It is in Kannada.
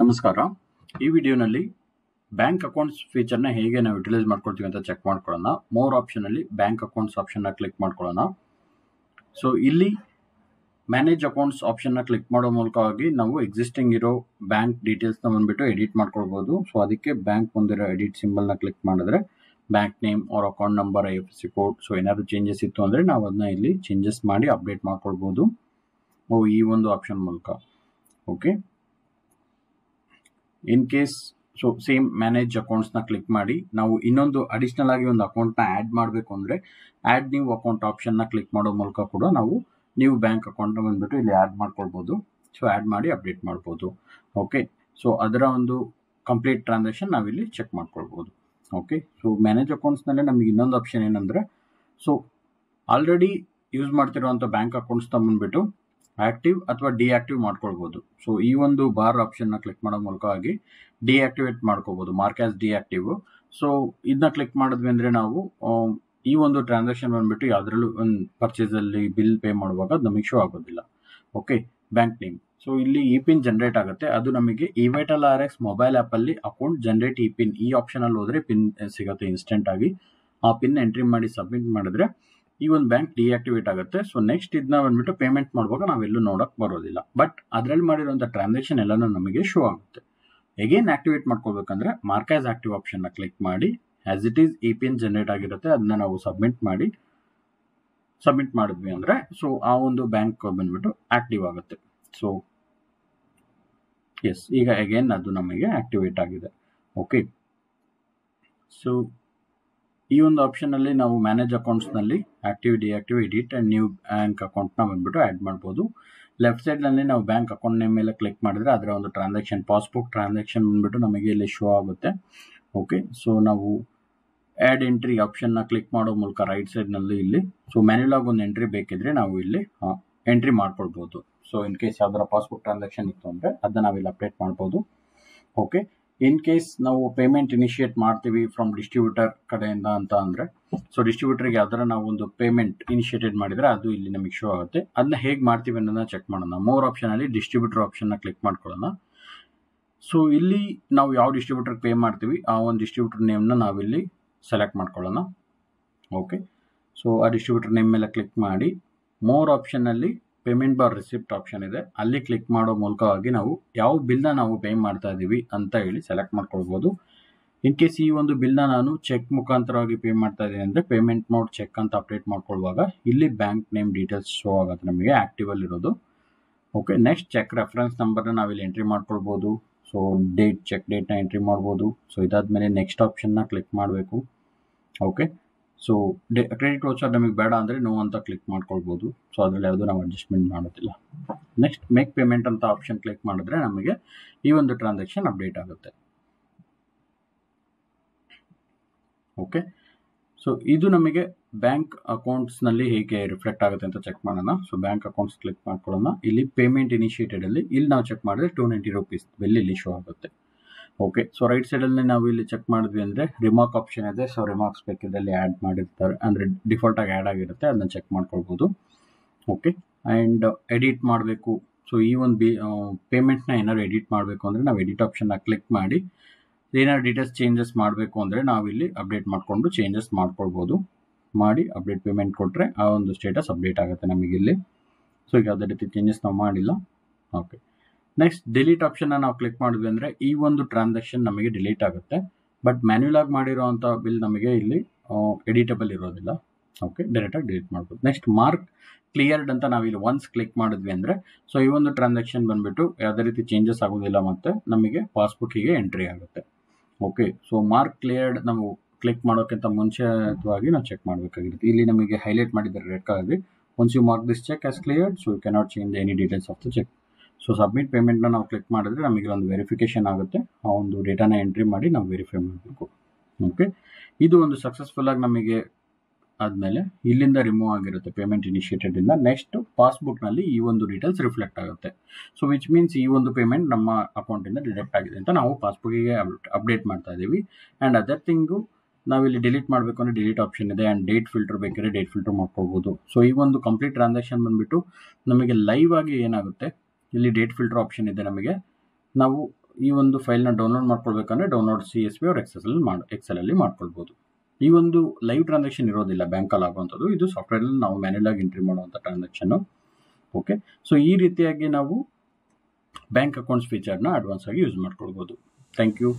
ನಮಸ್ಕಾರ ಈ ವಿಡಿಯೋನಲ್ಲಿ ಬ್ಯಾಂಕ್ ಅಕೌಂಟ್ಸ್ ಫೀಚರ್ನ ಹೇಗೆ ನಾವು ಯುಟಿಲೈಸ್ ಮಾಡ್ಕೊಳ್ತೀವಿ ಅಂತ ಚೆಕ್ ಮಾಡ್ಕೊಳ್ಳೋಣ ಮೋರ್ ಆಪ್ಷನಲ್ಲಿ ಬ್ಯಾಂಕ್ ಅಕೌಂಟ್ಸ್ ಆಪ್ಷನ್ನ ಕ್ಲಿಕ್ ಮಾಡ್ಕೊಳ್ಳೋಣ ಸೊ ಇಲ್ಲಿ ಮ್ಯಾನೇಜ್ ಅಕೌಂಟ್ಸ್ ಆಪ್ಷನ್ನ ಕ್ಲಿಕ್ ಮಾಡೋ ಮೂಲಕವಾಗಿ ನಾವು ಎಕ್ಸಿಸ್ಟಿಂಗ್ ಇರೋ ಬ್ಯಾಂಕ್ ಡೀಟೇಲ್ಸ್ನ ಬಂದುಬಿಟ್ಟು ಎಡಿಟ್ ಮಾಡ್ಕೊಳ್ಬೋದು ಸೊ ಅದಕ್ಕೆ ಬ್ಯಾಂಕ್ ಹೊಂದಿರೋ ಎಡಿಟ್ ಸಿಂಬಲ್ನ ಕ್ಲಿಕ್ ಮಾಡಿದ್ರೆ ಬ್ಯಾಂಕ್ ನೇಮ್ ಅವ್ರ account number I F C code so ಏನಾದರೂ ಚೇಂಜಸ್ ಇತ್ತು ಅಂದರೆ ನಾವು ಅದನ್ನ ಇಲ್ಲಿ ಚೇಂಜಸ್ ಮಾಡಿ ಅಪ್ಡೇಟ್ ಮಾಡ್ಕೊಳ್ಬೋದು ಓ ಈ ಒಂದು ಆಪ್ಷನ್ ಮೂಲಕ okay in case so same manage ಅಕೌಂಟ್ಸ್ನ ಕ್ಲಿಕ್ ಮಾಡಿ ನಾವು ಇನ್ನೊಂದು ಅಡಿಷ್ನಲ್ ಆಗಿ ಒಂದು ಅಕೌಂಟ್ನ ಆ್ಯಡ್ ಮಾಡಬೇಕು ಅಂದರೆ ಆ್ಯಡ್ ನ್ಯೂ ಅಕೌಂಟ್ ಆಪ್ಷನ್ನ ಕ್ಲಿಕ್ ಮಾಡೋ ಮೂಲಕ ಕೂಡ ನಾವು ನ್ಯೂ ಬ್ಯಾಂಕ್ ಅಕೌಂಟ್ನ ಬಂದುಬಿಟ್ಟು ಇಲ್ಲಿ ಆ್ಯಡ್ ಮಾಡ್ಕೊಳ್ಬೋದು ಸೊ ಆ್ಯಡ್ ಮಾಡಿ ಅಪ್ಡೇಟ್ ಮಾಡ್ಬೋದು ಓಕೆ ಸೊ ಅದರ ಒಂದು ಕಂಪ್ಲೀಟ್ ಟ್ರಾನ್ಸಾಕ್ಷನ್ ನಾವಿಲ್ಲಿ ಚೆಕ್ ಮಾಡ್ಕೊಳ್ಬೋದು ಓಕೆ ಸೊ ಮ್ಯಾನೇಜ್ ಅಕೌಂಟ್ಸ್ನಲ್ಲೇ ನಮಗೆ ಇನ್ನೊಂದು ಆಪ್ಷನ್ ಏನಂದರೆ ಸೊ ಆಲ್ರೆಡಿ ಯೂಸ್ ಮಾಡ್ತಿರೋವಂಥ ಬ್ಯಾಂಕ್ ಅಕೌಂಟ್ಸ್ನ ಬಂದುಬಿಟ್ಟು ಆಕ್ಟಿವ್ ಅಥವಾ ಡಿಆಕ್ಟಿವ್ ಮಾಡ್ಕೊಳ್ಬೋದು ಸೊ ಈ ಒಂದು ಬಾರ್ ಆಪ್ಷನ್ನ ಕ್ಲಿಕ್ ಮಾಡೋ ಮೂಲಕ ಆಗಿ ಡಿಆಕ್ಟಿವೇಟ್ ಮಾಡ್ಕೋಬೋದು ಮಾರ್ಕ್ ಆಸ್ ಡಿಆಕ್ಟಿವ್ ಸೊ ಇದನ್ನ ಕ್ಲಿಕ್ ಮಾಡಿದ್ವಿ ಅಂದರೆ ನಾವು ಈ ಒಂದು ಟ್ರಾನ್ಸಾಕ್ಷನ್ ಬಂದ್ಬಿಟ್ಟು ಯಾವುದ್ರಲ್ಲೂ ಒಂದು ಪರ್ಚೇಸಲ್ಲಿ ಬಿಲ್ ಪೇ ಮಾಡುವಾಗ ನಮಗೆ ಶೋ ಆಗೋದಿಲ್ಲ ಓಕೆ ಬ್ಯಾಂಕ್ ನೇಮ್ ಸೊ ಇಲ್ಲಿ ಇ ಪಿನ್ ಜನರೇಟ್ ಆಗುತ್ತೆ ಅದು ನಮಗೆ ವೈಟಲ್ ಆರ್ ಎಕ್ಸ್ ಮೊಬೈಲ್ ಆ್ಯಪಲ್ಲಿ ಅಕೌಂಟ್ ಜನರೇಟ್ ಇ ಪಿನ್ ಈ ಆಪ್ಷನಲ್ಲಿ ಹೋದ್ರೆ ಪಿನ್ ಸಿಗುತ್ತೆ ಇನ್ಸ್ಟೆಂಟ್ ಆಗಿ ಆ ಪಿನ್ ಎಂಟ್ರಿ ಮಾಡಿ ಸಬ್ಮಿಟ್ ಮಾಡಿದ್ರೆ ಈ ಒಂದು ಬ್ಯಾಂಕ್ ಡಿಆಕ್ಟಿವೇಟ್ ಆಗುತ್ತೆ ಸೊ ನೆಕ್ಸ್ಟ್ ಇದನ್ನ ಬಂದ್ಬಿಟ್ಟು ಪೇಮೆಂಟ್ ಮಾಡುವಾಗ ನಾವೆಲ್ಲೂ ನೋಡಕ್ ಬರೋದಿಲ್ಲ ಬಟ್ ಅದರಲ್ಲಿ ಮಾಡಿರೋಂಥ ಟ್ರಾನ್ಸಾಕ್ಷನ್ ಎಲ್ಲನೂ ನಮಗೆ ಶೋ ಆಗುತ್ತೆ ಎಗೇನ್ ಆಕ್ಟಿವೇಟ್ ಮಾಡ್ಕೋಬೇಕಂದ್ರೆ ಮಾರ್ಕೈಸ್ ಆಕ್ಟಿವ್ ನ ಕ್ಲಿಕ್ ಮಾಡಿ as it is E P N generate ಆಗಿರುತ್ತೆ ಅದನ್ನ ನಾವು ಸಬ್ಮಿಟ್ ಮಾಡಿ ಸಬ್ಮಿಟ್ ಮಾಡಿದ್ವಿ ಅಂದ್ರೆ ಸೊ ಆ ಒಂದು ಬ್ಯಾಂಕ್ ಬಂದ್ಬಿಟ್ಟು ಆಕ್ಟಿವ್ ಆಗುತ್ತೆ ಸೊ ಎಸ್ ಈಗ ಎಗೇನ್ ಅದು ನಮಗೆ ಆಕ್ಟಿವೇಟ್ ಆಗಿದೆ ಓಕೆ ಸೊ ಈ ಒಂದು ಆಪ್ಷನಲ್ಲಿ ನಾವು ಮ್ಯಾನೇಜ್ ಅಕೌಂಟ್ಸ್ನಲ್ಲಿ active deactive edit and new bank ಅಕೌಂಟ್ನ ಬಂದ್ಬಿಟ್ಟು ಆ್ಯಡ್ ಮಾಡ್ಬೋದು ಲೆಫ್ಟ್ ಸೈಡ್ನಲ್ಲಿ ನಾವು ಬ್ಯಾಂಕ್ ಅಕೌಂಟ್ ನೇಮ್ ಮೇಲೆ ಕ್ಲಿಕ್ ಮಾಡಿದರೆ ಅದರ ಒಂದು ಟ್ರಾನ್ಸಾಕ್ಷನ್ ಪಾಸ್ಬುಕ್ ಟ್ರಾನ್ಸಾಕ್ಷನ್ ಬಂದ್ಬಿಟ್ಟು ನಮಗೆ ಇಲ್ಲಿ ಶೋ ಆಗುತ್ತೆ ಓಕೆ ಸೊ ನಾವು ಆ್ಯಡ್ ಎಂಟ್ರಿ ಆಪ್ಷನ್ನ ಕ್ಲಿಕ್ ಮಾಡೋ ಮೂಲಕ ರೈಟ್ ಸೈಡ್ನಲ್ಲಿ ಇಲ್ಲಿ ಸೊ ಮ್ಯಾನ್ಯುಲಾಗಿ ಒಂದು ಎಂಟ್ರಿ ಬೇಕಿದ್ರೆ ನಾವು ಇಲ್ಲಿ ಎಂಟ್ರಿ ಮಾಡ್ಕೊಳ್ಬೋದು ಸೊ ಇನ್ ಕೇಸ್ ಯಾವ್ದಾರ ಪಾಸ್ಬುಕ್ ಟ್ರಾನ್ಸಾಕ್ಷನ್ ಇತ್ತು ಅಂದರೆ ಅದನ್ನ ನಾವಿಲ್ಲಿ ಅಪ್ಡೇಟ್ ಮಾಡ್ಬೋದು ಓಕೆ ಇನ್ ಕೇಸ್ ನಾವು ಪೇಮೆಂಟ್ ಇನಿಷಿಯೇಟ್ ಮಾಡ್ತೀವಿ ಫ್ರಮ್ ಡಿಸ್ಟ್ರಿಬ್ಯೂಟರ್ ಕಡೆಯಿಂದ ಅಂತ ಅಂದರೆ ಸೊ ಡಿಸ್ಟ್ರಿಬ್ಯೂಟರ್ಗೆ ಯಾವ್ದಾರ ನಾವು ಒಂದು ಪೇಮೆಂಟ್ ಇನಿಷಿಯೇಟೆಡ್ ಮಾಡಿದರೆ ಅದು ಇಲ್ಲಿ ನಮಗೆ ಶೋ ಆಗುತ್ತೆ ಅದನ್ನ ಹೇಗೆ ಮಾಡ್ತೀವಿ ಅನ್ನೋದನ್ನ ಚೆಕ್ ಮಾಡೋಣ ಮೋರ್ ಆಪ್ಷನಲ್ಲಿ ಡಿಸ್ಟ್ರಿಬ್ಯೂಟರ್ ಆಪ್ಷನ್ನ ಕ್ಲಿಕ್ ಮಾಡ್ಕೊಳ್ಳೋಣ ಸೊ ಇಲ್ಲಿ ನಾವು ಯಾವ ಡಿಸ್ಟ್ರಿಬ್ಯೂಟರ್ಗೆ ಪೇ ಮಾಡ್ತೀವಿ ಆ ಒಂದು ಡಿಸ್ಟ್ರಿಬ್ಯೂಟರ್ ನೇಮ್ನ ನಾವಿಲ್ಲಿ ಸೆಲೆಕ್ಟ್ ಮಾಡ್ಕೊಳ್ಳೋಣ ಓಕೆ ಸೊ ಆ ಡಿಸ್ಟ್ರಿಬ್ಯೂಟರ್ ನೇಮ್ ಮೇಲೆ ಕ್ಲಿಕ್ ಮಾಡಿ ಮೋರ್ ಆಪ್ಷನ್ನಲ್ಲಿ ಪೇಮೆಂಟ್ ಬಾರ್ ರಿಸಿಪ್ಟ್ ಆಪ್ಷನ್ ಇದೆ ಅಲ್ಲಿ ಕ್ಲಿಕ್ ಮಾಡೋ ಮೂಲಕವಾಗಿ ನಾವು ಯಾವ ಬಿಲ್ನ ನಾವು ಪೇ ಮಾಡ್ತಾ ಇದ್ದೀವಿ ಅಂತ ಹೇಳಿ ಸೆಲೆಕ್ಟ್ ಮಾಡ್ಕೊಳ್ಬೋದು ಇನ್ ಕೇಸ್ ಈ ಒಂದು ಬಿಲ್ನ ನಾನು ಚೆಕ್ ಮುಖಾಂತರವಾಗಿ ಪೇ ಮಾಡ್ತಾ ಇದ್ದೀನಿ ಅಂದರೆ ಪೇಮೆಂಟ್ ಮೋಡ್ ಚೆಕ್ ಅಂತ ಅಪ್ಡೇಟ್ ಮಾಡ್ಕೊಳ್ಳುವಾಗ ಇಲ್ಲಿ ಬ್ಯಾಂಕ್ ನೇಮ್ ಡೀಟೇಲ್ಸ್ ಶೋ ಆಗುತ್ತೆ ನಮಗೆ ಆ್ಯಕ್ಟಿವಲ್ಲಿ ಇರೋದು ಓಕೆ ನೆಕ್ಸ್ಟ್ ಚೆಕ್ ರೆಫರೆನ್ಸ್ ನಂಬರ್ನ ನಾವಿಲ್ಲಿ ಎಂಟ್ರಿ ಮಾಡ್ಕೊಳ್ಬೋದು ಸೊ ಡೇಟ್ ಚೆಕ್ ಡೇಟ್ನ ಎಂಟ್ರಿ ಮಾಡ್ಬೋದು ಸೊ ಇದಾದ ಮೇಲೆ ನೆಕ್ಸ್ಟ್ ಆಪ್ಷನ್ನ ಕ್ಲಿಕ್ ಮಾಡಬೇಕು ಓಕೆ ಸೊ ಡೆ ಕ್ರೆಡಿಟ್ ವೋಚರ್ ನಮಗೆ ಬೇಡ ಅಂದರೆ ನೋ ಅಂತ ಕ್ಲಿಕ್ ಮಾಡ್ಕೊಳ್ಬೋದು ಸೊ ಅದರಲ್ಲಿ ಯಾವುದೂ ನಾವು ಅಡ್ಜಸ್ಟ್ಮೆಂಟ್ ಮಾಡೋದಿಲ್ಲ ನೆಕ್ಸ್ಟ್ ಮೇಕ್ ಪೇಮೆಂಟ್ ಅಂತ ಆಪ್ಷನ್ ಕ್ಲಿಕ್ ಮಾಡಿದ್ರೆ ನಮಗೆ ಈ ಒಂದು ಟ್ರಾನ್ಸಾಕ್ಷನ್ ಅಪ್ಡೇಟ್ ಆಗುತ್ತೆ ಓಕೆ ಸೊ ಇದು ನಮಗೆ ಬ್ಯಾಂಕ್ ಅಕೌಂಟ್ಸ್ನಲ್ಲಿ ಹೇಗೆ ರಿಫ್ಲೆಕ್ಟ್ ಆಗುತ್ತೆ ಅಂತ ಚೆಕ್ ಮಾಡೋಣ ಸೊ ಬ್ಯಾಂಕ್ ಅಕೌಂಟ್ಸ್ ಕ್ಲಿಕ್ ಮಾಡ್ಕೊಳ್ಳೋಣ ಇಲ್ಲಿ ಪೇಮೆಂಟ್ ಇನಿಷಿಯೇಟೆಡಲ್ಲಿ ಇಲ್ಲಿ ನಾವು ಚೆಕ್ ಮಾಡಿದ್ರೆ ಟೂ ನೈಂಟಿ ರುಪೀಸ್ ಬೆಲ್ಲಿ ಇಲ್ಲಿ ಶೋ ಆಗುತ್ತೆ ಓಕೆ ಸೊ ರೈಟ್ ಸೈಡಲ್ಲಿ ನಾವು ಇಲ್ಲಿ ಚೆಕ್ ಮಾಡಿದ್ವಿ ಅಂದರೆ ರಿಮಾರ್ಕ್ ಆಪ್ಷನ್ ಇದೆ ಸೊ ರಿಮಾರ್ಕ್ಸ್ ಬೇಕಿದ್ದಲ್ಲಿ ಆ್ಯಡ್ ಮಾಡಿರ್ತಾರೆ ಅಂದರೆ ಡಿಫಾಲ್ಟಾಗಿ ಆ್ಯಡ್ ಆಗಿರುತ್ತೆ ಅದನ್ನ ಚೆಕ್ ಮಾಡ್ಕೊಳ್ಬೋದು ಓಕೆ ಆ್ಯಂಡ್ ಎಡಿಟ್ ಮಾಡಬೇಕು ಸೊ ಈ ಒಂದು ಬಿ ಪೇಮೆಂಟ್ನ ಏನಾದ್ರು ಎಡಿಟ್ ಮಾಡಬೇಕು ಅಂದರೆ ನಾವು ಎಡಿಟ್ ಆಪ್ಷನ್ನ ಕ್ಲಿಕ್ ಮಾಡಿ ಏನಾದ್ರು ಡೀಟೇಲ್ಸ್ ಚೇಂಜಸ್ ಮಾಡಬೇಕು ಅಂದರೆ ನಾವಿಲ್ಲಿ ಅಪ್ಡೇಟ್ ಮಾಡಿಕೊಂಡು ಚೇಂಜಸ್ ಮಾಡ್ಕೊಳ್ಬೋದು ಮಾಡಿ ಅಪ್ಡೇಟ್ ಪೇಮೆಂಟ್ ಕೊಟ್ಟರೆ ಆ ಒಂದು ಸ್ಟೇಟಸ್ ಅಪ್ಡೇಟ್ ಆಗುತ್ತೆ ನಮಗಿಲ್ಲಿ ಸೊ ಈಗ ಯಾವುದೇ ರೀತಿ ಚೇಂಜಸ್ ನಾವು ಮಾಡಿಲ್ಲ ಓಕೆ ನೆಕ್ಸ್ಟ್ ಡಿಲೀಟ್ ಆಪ್ಷನ್ನ ನಾವು ಕ್ಲಿಕ್ ಮಾಡಿದ್ವಿ ಅಂದರೆ ಈ ಒಂದು ಟ್ರಾನ್ಸಾಕ್ಷನ್ ನಮಗೆ ಡಿಲೀಟ್ ಆಗುತ್ತೆ ಬಟ್ ಮ್ಯಾನ್ಯೂಲ್ ಆಗಿ ಮಾಡಿರೋವಂಥ ಬಿಲ್ ನಮಗೆ ಇಲ್ಲಿ ಎಡಿಟಬಲ್ ಇರೋದಿಲ್ಲ ಓಕೆ ಡೈರೆಕ್ಟಾಗಿ ಡಿಲೀಟ್ ಮಾಡ್ಬೋದು ನೆಕ್ಸ್ಟ್ ಮಾರ್ಕ್ ಕ್ಲಿಯರ್ಡ್ ಅಂತ ನಾವು ಇಲ್ಲಿ ಒನ್ಸ್ ಕ್ಲಿಕ್ ಮಾಡಿದ್ವಿ ಅಂದರೆ ಸೊ ಈ ಒಂದು ಟ್ರಾನ್ಸಾಕ್ಷನ್ ಬಂದುಬಿಟ್ಟು ಯಾವುದೇ ರೀತಿ ಚೇಂಜಸ್ ಆಗೋದಿಲ್ಲ ಮತ್ತು ನಮಗೆ ಪಾಸ್ಬುಕ್ಕಿಗೆ ಎಂಟ್ರಿ ಆಗುತ್ತೆ ಓಕೆ ಸೊ ಮಾರ್ಕ್ ಕ್ಲಿಯರ್ಡ್ ನಾವು ಕ್ಲಿಕ್ ಮಾಡೋಕ್ಕಿಂತ ಮುಂಚೆವಾಗಿ ನಾವು ಚೆಕ್ ಮಾಡಬೇಕಾಗಿರುತ್ತೆ ಇಲ್ಲಿ ನಮಗೆ ಹೈಲೈಟ್ ಮಾಡಿದ್ದಾರೆ ರೆಡ್ ಕಲರ್ಗೆ once you mark this cheque as cleared so you cannot change any details of the cheque so submit ಪೇಮೆಂಟ್ನ ನಾವು ಕ್ಲಿಕ್ ಮಾಡಿದ್ರೆ ನಮಗೆ ಒಂದು ವೆರಿಫಿಕೇಷನ್ ಆಗುತ್ತೆ ಆ ಒಂದು ಡೇಟಾನ ಎಂಟ್ರಿ ಮಾಡಿ ನಾವು ವೆರಿಫೈ ಮಾಡಬೇಕು ಓಕೆ ಇದು ಒಂದು ಸಕ್ಸಸ್ಫುಲ್ಲಾಗಿ ನಮಗೆ ಆದಮೇಲೆ ಇಲ್ಲಿಂದ ರಿಮೂವ್ ಆಗಿರುತ್ತೆ ಪೇಮೆಂಟ್ ಇನಿಷಿಯೇಟೆಡಿಂದ ನೆಕ್ಸ್ಟ್ ಪಾಸ್ಬುಕ್ನಲ್ಲಿ ಈ ಒಂದು ಡೀಟೇಲ್ಸ್ ರಿಫ್ಲೆಕ್ಟ್ ಆಗುತ್ತೆ ಸೊ ವಿಚ್ ಮೀನ್ಸ್ ಈ ಒಂದು ಪೇಮೆಂಟ್ ನಮ್ಮ ಅಕೌಂಟಿಂದ ಡಿಡೆಕ್ಟ್ ಆಗಿದೆ ಅಂತ ನಾವು ಪಾಸ್ಬುಕ್ಕಿಗೆ ಅಪ್ಡೇಟ್ ಮಾಡ್ತಾ ಇದ್ದೀವಿ ಆ್ಯಂಡ್ ಅದರ್ ಥಿಂಗು ನಾವಿಲ್ಲಿ ಡಿಲೀಟ್ ಮಾಡಬೇಕು ಅಂದರೆ ಡಿಲೀಟ್ ಆಪ್ಷನ್ ಇದೆ ಆ್ಯಂಡ್ ಡೇಟ್ ಫಿಲ್ಟರ್ ಬೇಕಾದ್ರೆ ಡೇಟ್ ಫಿಲ್ಟರ್ ಮಾಡ್ಕೋಬೋದು ಸೊ ಈ ಒಂದು ಕಂಪ್ಲೀಟ್ ಟ್ರಾನ್ಸಾಕ್ಷನ್ ಬಂದುಬಿಟ್ಟು ನಮಗೆ ಲೈವ್ ಆಗಿ ಏನಾಗುತ್ತೆ ಇಲ್ಲಿ ಡೇಟ್ ಫಿಲ್ಟರ್ ಆಪ್ಷನ್ ಇದೆ ನಮಗೆ ನಾವು ಈ ಒಂದು ಫೈಲ್ನ ಡೌನ್ಲೋಡ್ ಮಾಡ್ಕೊಳ್ಬೇಕಂದ್ರೆ ಡೌನ್ಲೋಡ್ ಸಿ ಎಸ್ ಬಿ ಅವ್ರ ಅಲ್ಲಿ ಮಾಡಿ ಎಕ್ಸೆಲಲ್ಲಿ ಮಾಡ್ಕೊಳ್ಬೋದು ಈ ಒಂದು ಲೈವ್ ಟ್ರಾನ್ಸಾಕ್ಷನ್ ಇರೋದಿಲ್ಲ ಬ್ಯಾಂಕಲ್ಲಿ ಆಗುವಂಥದ್ದು ಇದು ಅಲ್ಲಿ ನಾವು ಆಗಿ ಎಂಟ್ರಿ ಮಾಡುವಂಥ ಟ್ರಾನ್ಸಾಕ್ಷನ್ ಓಕೆ ಸೊ ಈ ರೀತಿಯಾಗಿ ನಾವು ಬ್ಯಾಂಕ್ ಅಕೌಂಟ್ಸ್ ಫೀಚರ್ನ ಅಡ್ವಾನ್ಸ್ ಆಗಿ ಯೂಸ್ ಮಾಡ್ಕೊಳ್ಬೋದು ಥ್ಯಾಂಕ್ ಯು